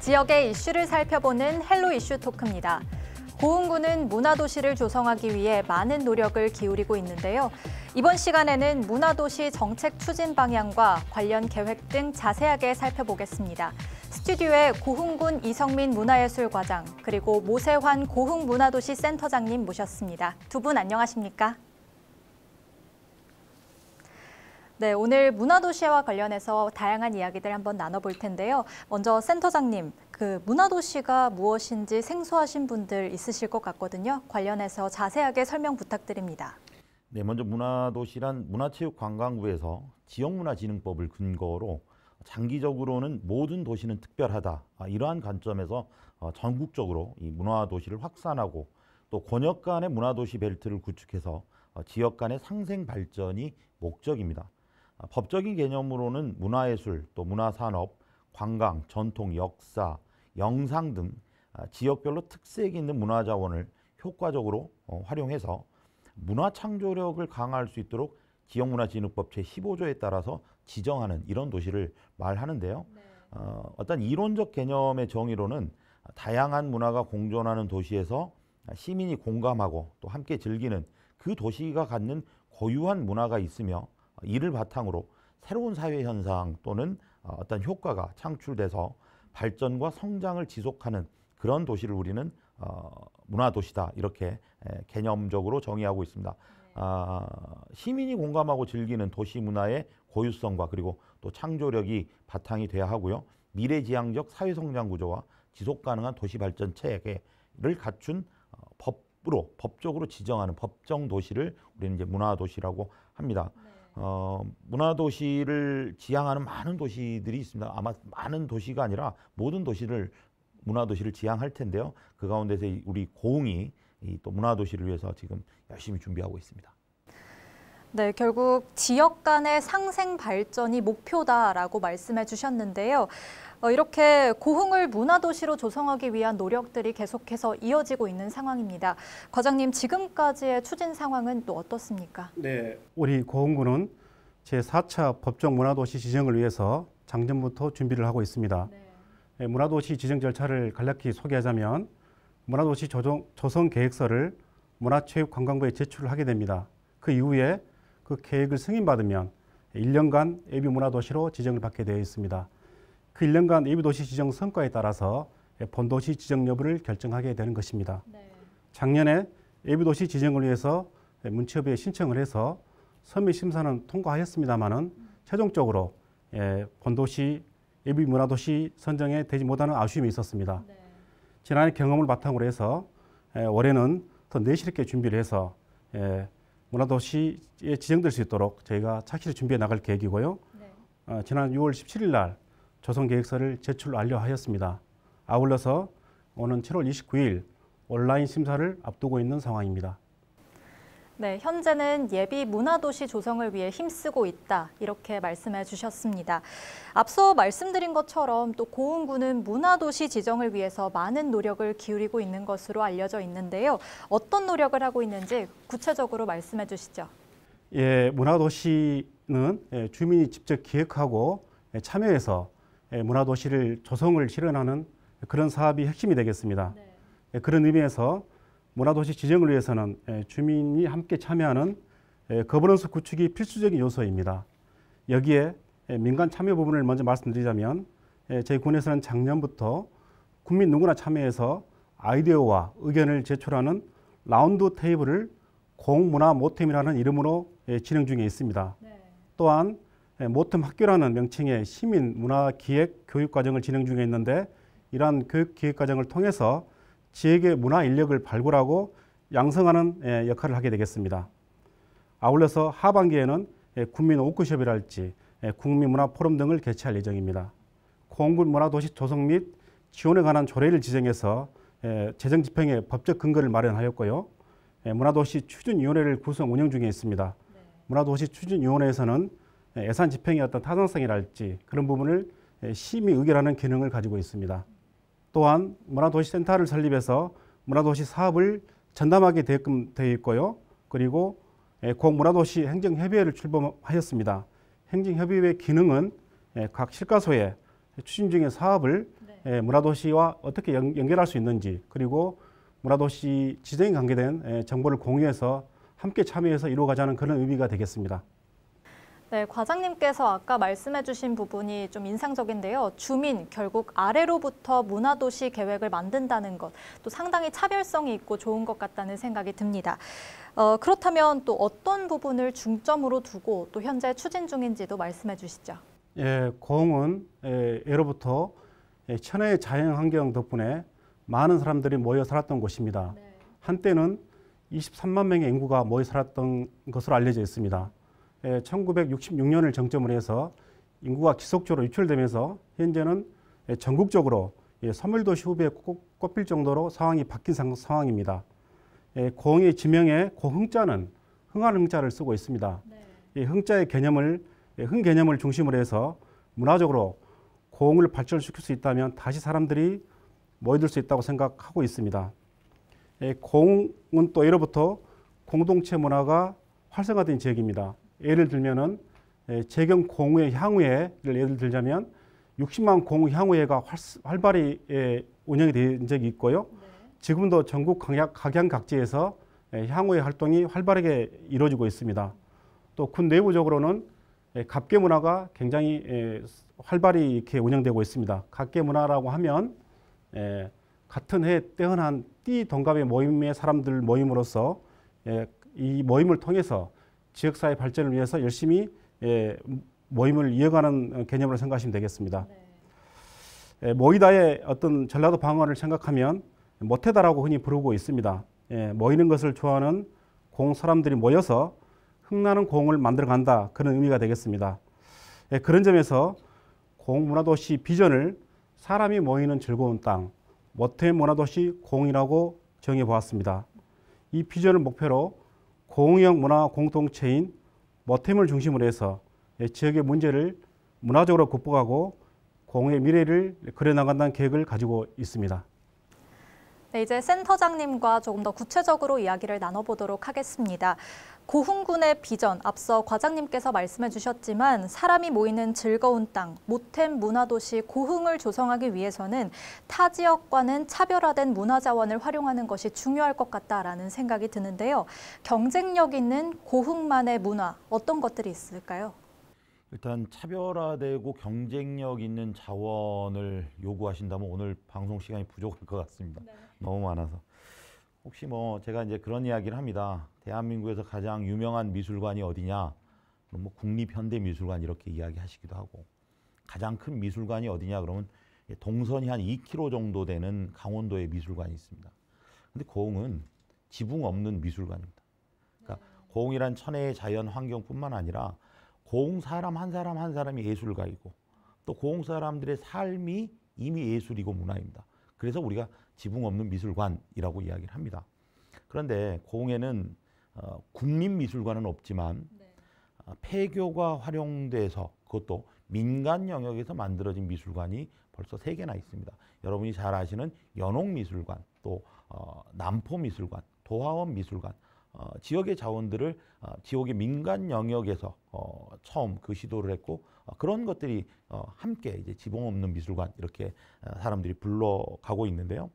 지역의 이슈를 살펴보는 헬로 이슈 토크입니다. 고흥군은 문화도시를 조성하기 위해 많은 노력을 기울이고 있는데요. 이번 시간에는 문화도시 정책 추진 방향과 관련 계획 등 자세하게 살펴보겠습니다. 스튜디오에 고흥군 이성민 문화예술과장 그리고 모세환 고흥문화도시 센터장님 모셨습니다. 두 분 안녕하십니까? 네, 오늘 문화도시와 관련해서 다양한 이야기들 한번 나눠볼 텐데요. 먼저 센터장님, 그 문화도시가 무엇인지 생소하신 분들 있으실 것 같거든요. 관련해서 자세하게 설명 부탁드립니다. 네, 먼저 문화도시란 문화체육관광부에서 지역문화진흥법을 근거로 장기적으로는 모든 도시는 특별하다. 아, 이러한 관점에서 어, 전국적으로 이 문화도시를 확산하고 또 권역 간의 문화도시 벨트를 구축해서 어, 지역 간의 상생 발전이 목적입니다. 아, 법적인 개념으로는 문화예술, 또 문화산업, 관광, 전통, 역사, 영상 등 아, 지역별로 특색 있는 문화자원을 효과적으로 어, 활용해서 문화 창조력을 강화할 수 있도록 지역문화진흥법 제15조에 따라서 지정하는 이런 도시를 말하는데요. 네. 어, 어떤 이론적 개념의 정의로는 다양한 문화가 공존하는 도시에서 시민이 공감하고 또 함께 즐기는 그 도시가 갖는 고유한 문화가 있으며 이를 바탕으로 새로운 사회 현상 또는 어, 어떤 효과가 창출돼서 발전과 성장을 지속하는 그런 도시를 우리는 어, 문화 도시다 이렇게 개념적으로 정의하고 있습니다. 네. 아, 시민이 공감하고 즐기는 도시 문화의 고유성과 그리고 또 창조력이 바탕이 돼야 하고요. 미래지향적 사회성장 구조와 지속 가능한 도시 발전 체계를 갖춘 어, 법으로 법적으로 지정하는 법정 도시를 우리는 이제 문화 도시라고 합니다. 네. 어, 문화도시를 지향하는 많은 도시들이 있습니다. 아마 많은 도시가 아니라 모든 도시를 문화도시를 지향할 텐데요. 그 가운데서 우리 고흥이 또 문화도시를 위해서 지금 열심히 준비하고 있습니다. 네, 결국 지역 간의 상생 발전이 목표다라고 말씀해 주셨는데요. 어, 이렇게 고흥을 문화도시로 조성하기 위한 노력들이 계속해서 이어지고 있는 상황입니다. 과장님, 지금까지의 추진 상황은 또 어떻습니까? 네, 우리 고흥군은 제4차 법정 문화도시 지정을 위해서 장년부터 준비를 하고 있습니다. 네. 예, 문화도시 지정 절차를 간략히 소개하자면 문화도시 조성 계획서를 문화체육관광부에 제출을 하게 됩니다. 그 이후에 그 계획을 승인받으면 1년간 예비 문화도시로 지정을 받게 되어 있습니다. 그 1년간 예비 도시 지정 성과에 따라서 본도시 지정 여부를 결정하게 되는 것입니다. 네. 작년에 예비 도시 지정을 위해서 문체부에 신청을 해서 서민 심사는 통과하였습니다마는 최종적으로 예, 본도시 예비 문화도시 선정에 되지 못하는 아쉬움이 있었습니다. 네. 지난해 경험을 바탕으로 해서 예, 올해는 더 내실있게 준비를 해서 예, 문화도시에 지정될 수 있도록 저희가 착실히 준비해 나갈 계획이고요. 네. 어, 지난 6월 17일 날 조성계획서를 제출 완료하였습니다. 아울러서 오는 7월 29일 온라인 심사를 앞두고 있는 상황입니다. 네, 현재는 예비 문화도시 조성을 위해 힘쓰고 있다. 이렇게 말씀해 주셨습니다. 앞서 말씀드린 것처럼 또 고흥구는 문화도시 지정을 위해서 많은 노력을 기울이고 있는 것으로 알려져 있는데요. 어떤 노력을 하고 있는지 구체적으로 말씀해 주시죠. 예, 문화도시는 예, 주민이 직접 기획하고 예, 참여해서 예, 문화도시를 조성을 실현하는 그런 사업이 핵심이 되겠습니다. 네. 그런 의미에서 문화도시 지정을 위해서는 예, 주민이 함께 참여하는 예, 거버넌스 구축이 필수적인 요소입니다. 여기에 예, 민간 참여 부분을 먼저 말씀드리자면 저희 군에서는 작년부터 국민 누구나 참여해서 아이디어와 의견을 제출하는 라운드 테이블을 공문화 모템이라는 이름으로 진행 중에 있습니다. 네. 또한 모템 학교라는 명칭의 시민 문화 기획 교육 과정을 진행 중에 있는데 이러한 교육 기획 과정을 통해서 지역의 문화 인력을 발굴하고 양성하는 예, 역할을 하게 되겠습니다. 아울러서 하반기에는 예, 국민 워크숍이랄지 예, 국민문화 포럼 등을 개최할 예정입니다. 공군 문화도시 조성 및 지원에 관한 조례를 지정해서 재정 집행의 법적 근거를 마련하였고요. 문화도시 추진위원회를 구성 운영 중에 있습니다. 네. 문화도시 추진위원회에서는 예산 집행의 어떤 타당성이랄지 그런 부분을 심의 의결하는 기능을 가지고 있습니다. 또한 문화도시센터를 설립해서 문화도시 사업을 전담하게 되게끔 되어 있고요. 그리고 공문화도시 예, 행정협의회를 출범하였습니다. 행정협의회 기능은 예, 각 실과소에 추진 중인 사업을 네. 예, 문화도시와 어떻게 연, 결할수 있는지 그리고 문화도시 지정에 관계된 정보를 공유해서 함께 참여해서 이루어가자는 그런 의미가 되겠습니다. 네, 과장님께서 아까 말씀해주신 부분이 좀 인상적인데요. 주민, 결국 아래로부터 문화도시 계획을 만든다는 것, 또 상당히 차별성이 있고 좋은 것 같다는 생각이 듭니다. 어, 그렇다면 또 어떤 부분을 중점으로 두고 또 현재 추진 중인지도 말씀해 주시죠. 예, 공은 예, 예로부터 예, 천혜의 자연환경 덕분에 많은 사람들이 모여 살았던 곳입니다. 네. 한때는 23만 명의 인구가 모여 살았던 것으로 알려져 있습니다. 1966년을 예, 정점으로 해서 인구가 지속적으로 유출되면서 현재는 예, 전국적으로 선물도시 예, 후배에 꼽힐 정도로 상황이 바뀐 상황입니다. 고흥의 지명에 고흥자는 흥한 흥자를 쓰고 있습니다. 네. 흥자의 개념을 흥 개념을 중심으로 해서 문화적으로 고흥을 발전시킬 수 있다면 다시 사람들이 모여들 수 있다고 생각하고 있습니다. 고흥은 또 이로부터 공동체 문화가 활성화된 지역입니다. 예를 들면은 예, 재경 공우의 향후에를 예를 들자면 60만 공우 향후회가 활발히 예, 운영이 된 적이 있고요. 네. 지금도 전국 각양각지에서 예, 향후회 활동이 활발하게 이루어지고 있습니다. 또 군 내부적으로는 갑계 문화가 굉장히 활발히 이렇게 운영되고 있습니다. 갑계 문화라고 하면 같은 해에 태어난 띠 동갑의 모임의 사람들 모임으로써 이 모임을 통해서 지역사회 발전을 위해서 열심히 예, 모임을 이어가는 개념으로 생각하시면 되겠습니다. 네. 예, 모이다의 어떤 전라도 방언을 생각하면 모태다라고 흔히 부르고 있습니다. 예, 모이는 것을 좋아하는 공 사람들이 모여서 흥나는 공을 만들어간다 그런 의미가 되겠습니다. 예, 그런 점에서 공문화도시 비전을 사람이 모이는 즐거운 땅 모태문화도시 공이라고 정해 보았습니다. 이 비전을 목표로 공영 문화 공동체인 모템을 중심으로 해서 지역의 문제를 문화적으로 극복하고 공의 미래를 그려나간다는 계획을 가지고 있습니다. 네, 이제 센터장님과 조금 더 구체적으로 이야기를 나눠보도록 하겠습니다. 고흥군의 비전, 앞서 과장님께서 말씀해 주셨지만 사람이 모이는 즐거운 땅, 모텐 문화도시 고흥을 조성하기 위해서는 타 지역과는 차별화된 문화자원을 활용하는 것이 중요할 것 같다라는 생각이 드는데요. 경쟁력 있는 고흥만의 문화, 어떤 것들이 있을까요? 일단 차별화되고 경쟁력 있는 자원을 요구하신다면 오늘 방송 시간이 부족할 것 같습니다. 네. 너무 많아서. 혹시 뭐 제가 이제 그런 이야기를 합니다. 대한민국에서 가장 유명한 미술관이 어디냐? 뭐 국립현대미술관 이렇게 이야기하시기도 하고 가장 큰 미술관이 어디냐 그러면 동선이 한 2km 정도 되는 강원도에 미술관이 있습니다. 근데 고흥은 지붕 없는 미술관입니다. 그러니까 네. 고흥이란 천혜의 자연 환경뿐만 아니라 고흥 사람 한 사람 한 사람이 예술가이고 또 고흥 사람들의 삶이 이미 예술이고 문화입니다. 그래서 우리가 지붕 없는 미술관이라고 이야기를 합니다. 그런데 고에는 어, 국립미술관은 없지만 네. 어, 폐교가 활용돼서 그것도 민간 영역에서 만들어진 미술관이 벌써 세 개나 있습니다. 여러분이 잘 아시는 연옥미술관, 또 어, 남포미술관, 도화원미술관, 어, 지역의 자원들을 어, 지역의 민간 영역에서 어, 처음 그 시도를 했고 어, 그런 것들이 어, 함께 이제 지붕 없는 미술관 이렇게 어, 사람들이 불러가고 있는데요.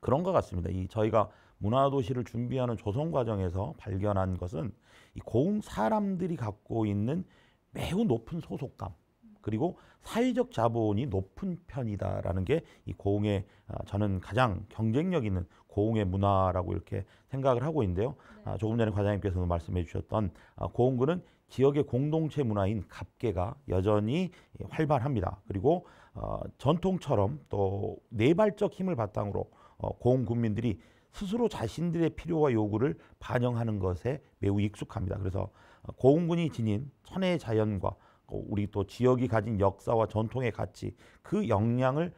그런 것 같습니다. 이 저희가 문화도시를 준비하는 조성 과정에서 발견한 것은 이 고흥 사람들이 갖고 있는 매우 높은 소속감 그리고 사회적 자본이 높은 편이다라는 게이 고흥의 어, 저는 가장 경쟁력 있는 고흥의 문화라고 이렇게 생각을 하고 있는데요. 네. 아, 조금 전에 과장님께서 말씀해 주셨던 아, 고흥군은 지역의 공동체 문화인 갑계가 여전히 활발합니다. 그리고 어, 전통처럼 또 내발적 힘을 바탕으로 어, 고흥 군민들이 스스로 자신들의 필요와 요구를 반영하는 것에 매우 익숙합니다. 그래서 어, 고흥군이 지닌 천혜의 자연과 우리 또 지역이 가진 역사와 전통의 가치 그 역량을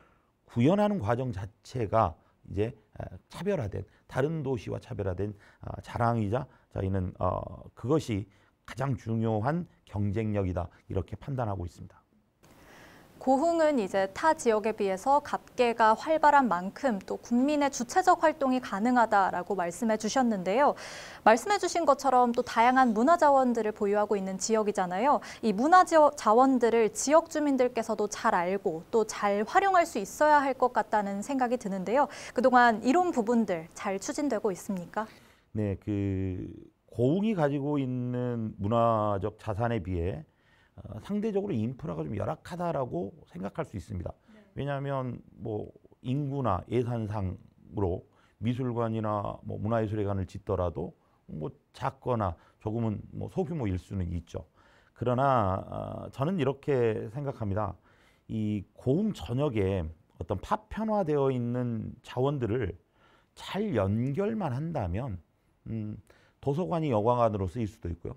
구현하는 과정 자체가 이제 차별화된 다른 도시와 차별화된 어, 자랑이자 저희는 어, 그것이 가장 중요한 경쟁력이다 이렇게 판단하고 있습니다. 고흥은 이제 타 지역에 비해서 갑계가 활발한 만큼 또 국민의 주체적 활동이 가능하다라고 말씀해 주셨는데요. 말씀해 주신 것처럼 또 다양한 문화 자원들을 보유하고 있는 지역이잖아요. 이 문화 자원들을 지역 주민들께서도 잘 알고 또 잘 활용할 수 있어야 할 것 같다는 생각이 드는데요. 그동안 이런 부분들 잘 추진되고 있습니까? 네, 그 고흥이 가지고 있는 문화적 자산에 비해 어, 상대적으로 인프라가 좀 열악하다라고 생각할 수 있습니다. 네. 왜냐하면 뭐 인구나 예산상으로 미술관이나 뭐 문화예술회관을 짓더라도 뭐 작거나 조금은 뭐 소규모일 수는 있죠. 그러나 어, 저는 이렇게 생각합니다. 이 고음 전역에 어떤 파편화되어 있는 자원들을 잘 연결만 한다면 음, 도서관이 여관으로 쓰일 수도 있고요.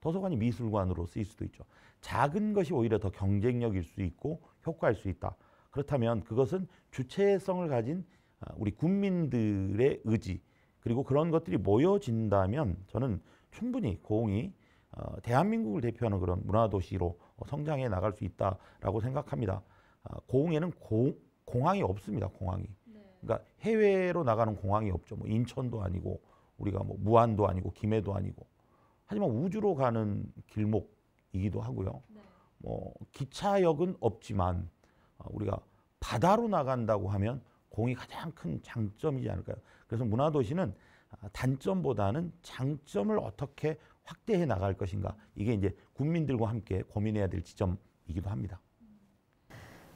도서관이 미술관으로 쓰일 수도 있죠. 작은 것이 오히려 더 경쟁력일 수 있고 효과일 수 있다. 그렇다면 그것은 주체성을 가진 아, 우리 국민들의 의지 그리고 그런 것들이 모여진다면 저는 충분히 고흥이 어, 대한민국을 대표하는 그런 문화도시로 어, 성장해 나갈 수 있다라고 생각합니다. 아, 고흥에는 고, 공항이 없습니다. 공항이. 네. 그러니까 해외로 나가는 공항이 없죠. 뭐 인천도 아니고 우리가 뭐 무안도 아니고 김해도 아니고 하지만 우주로 가는 길목 이기도 하고요. 네. 뭐 기차역은 없지만 어, 우리가 바다로 나간다고 하면 공이 가장 큰 장점이지 않을까요? 그래서 문화도시는 아, 단점보다는 장점을 어떻게 확대해 나갈 것인가 이게 이제 국민들과 함께 고민해야 될 지점이기도 합니다.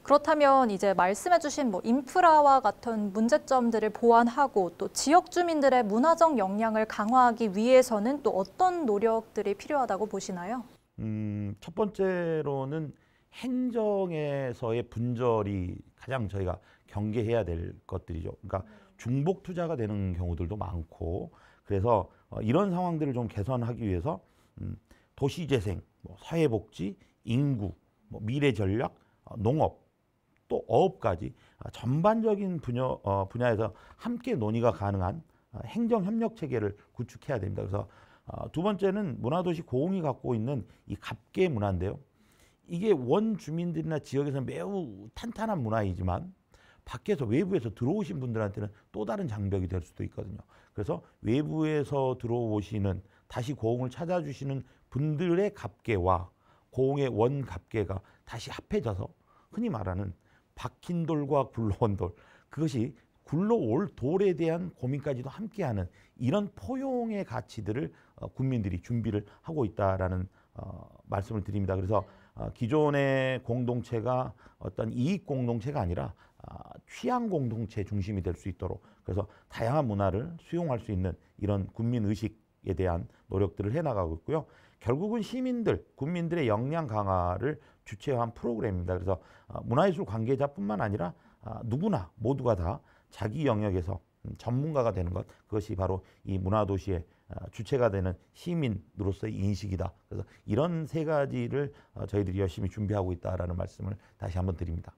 그렇다면 이제 말씀해주신 뭐 인프라와 같은 문제점들을 보완하고 또 지역 주민들의 문화적 역량을 강화하기 위해서는 또 어떤 노력들이 필요하다고 보시나요? 음, 첫 번째로는 행정에서의 분절이 가장 저희가 경계해야 될 것들이죠. 그러니까 네. 중복 투자가 되는 경우들도 많고 그래서 어, 이런 상황들을 좀 개선하기 위해서 음, 도시재생, 뭐 사회복지, 인구, 뭐 미래전략, 어, 농업 또 어업까지 아, 전반적인 분여 어, 분야에서 함께 논의가 가능한 어, 행정협력 체계를 구축해야 됩니다. 그래서 아, 두 번째는 문화도시 고흥이 갖고 있는 이 갑계 문화인데요. 이게 원주민들이나 지역에서 매우 탄탄한 문화이지만 밖에서 외부에서 들어오신 분들한테는 또 다른 장벽이 될 수도 있거든요. 그래서 외부에서 들어오시는 다시 고흥을 찾아주시는 분들의 갑계와 고흥의 원갑계가 다시 합해져서 흔히 말하는 박힌 돌과 굴러온 돌 그것이 굴러올 돌에 대한 고민까지도 함께하는 이런 포용의 가치들을 어, 국민들이 준비를 하고 있다라는 어, 말씀을 드립니다. 그래서 어, 기존의 공동체가 어떤 이익 공동체가 아니라 어, 취향 공동체 중심이 될 수 있도록 그래서 다양한 문화를 수용할 수 있는 이런 국민 의식에 대한 노력들을 해나가고 있고요. 결국은 시민들, 국민들의 역량 강화를 주체한 프로그램입니다. 그래서 어, 문화예술 관계자뿐만 아니라 아, 누구나 모두가 다 자기 영역에서 음, 전문가가 되는 것 그것이 바로 이 문화도시의 어, 주체가 되는 시민으로서의 인식이다. 그래서 이런 세 가지를 어, 저희들이 열심히 준비하고 있다라는 말씀을 다시 한번 드립니다.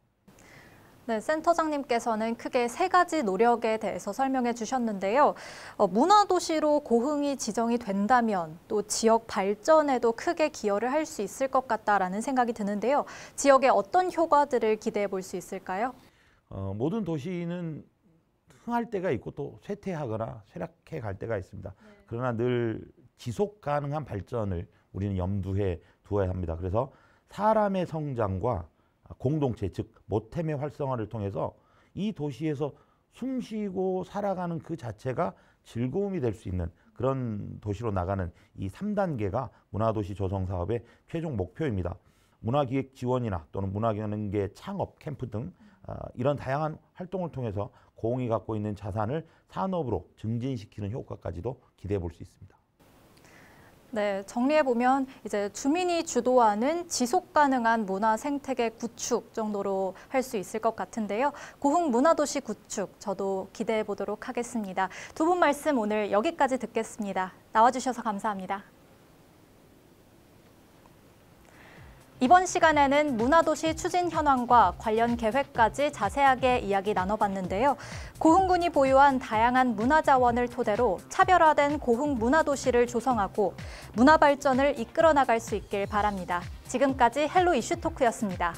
네, 센터장님께서는 크게 세 가지 노력에 대해서 설명해 주셨는데요. 어, 문화도시로 고흥이 지정이 된다면 또 지역 발전에도 크게 기여를 할 수 있을 것 같다라는 생각이 드는데요. 지역에 어떤 효과들을 기대해 볼 수 있을까요? 어, 모든 도시는 흥할 때가 있고 또 쇠퇴하거나 쇠락해 갈 때가 있습니다. 네. 그러나 늘 지속 가능한 발전을 우리는 염두에 두어야 합니다. 그래서 사람의 성장과 공동체 즉 모템의 활성화를 통해서 이 도시에서 숨쉬고 살아가는 그 자체가 즐거움이 될 수 있는 그런 도시로 나가는 이 삼단계가 문화도시 조성 사업의 최종 목표입니다. 문화기획 지원이나 또는 문화경영계 창업 캠프 등 어, 이런 다양한 활동을 통해서 공이 갖고 있는 자산을 산업으로 증진시키는 효과까지도 기대해 볼 수 있습니다. 네, 정리해보면 이제 주민이 주도하는 지속 가능한 문화 생태계 구축 정도로 할 수 있을 것 같은데요. 고흥 문화도시 구축 저도 기대해 보도록 하겠습니다. 두 분 말씀 오늘 여기까지 듣겠습니다. 나와주셔서 감사합니다. 이번 시간에는 문화도시 추진 현황과 관련 계획까지 자세하게 이야기 나눠봤는데요. 고흥군이 보유한 다양한 문화자원을 토대로 차별화된 고흥 문화도시를 조성하고 문화발전을 이끌어 나갈 수 있길 바랍니다. 지금까지 헬로 이슈 토크였습니다.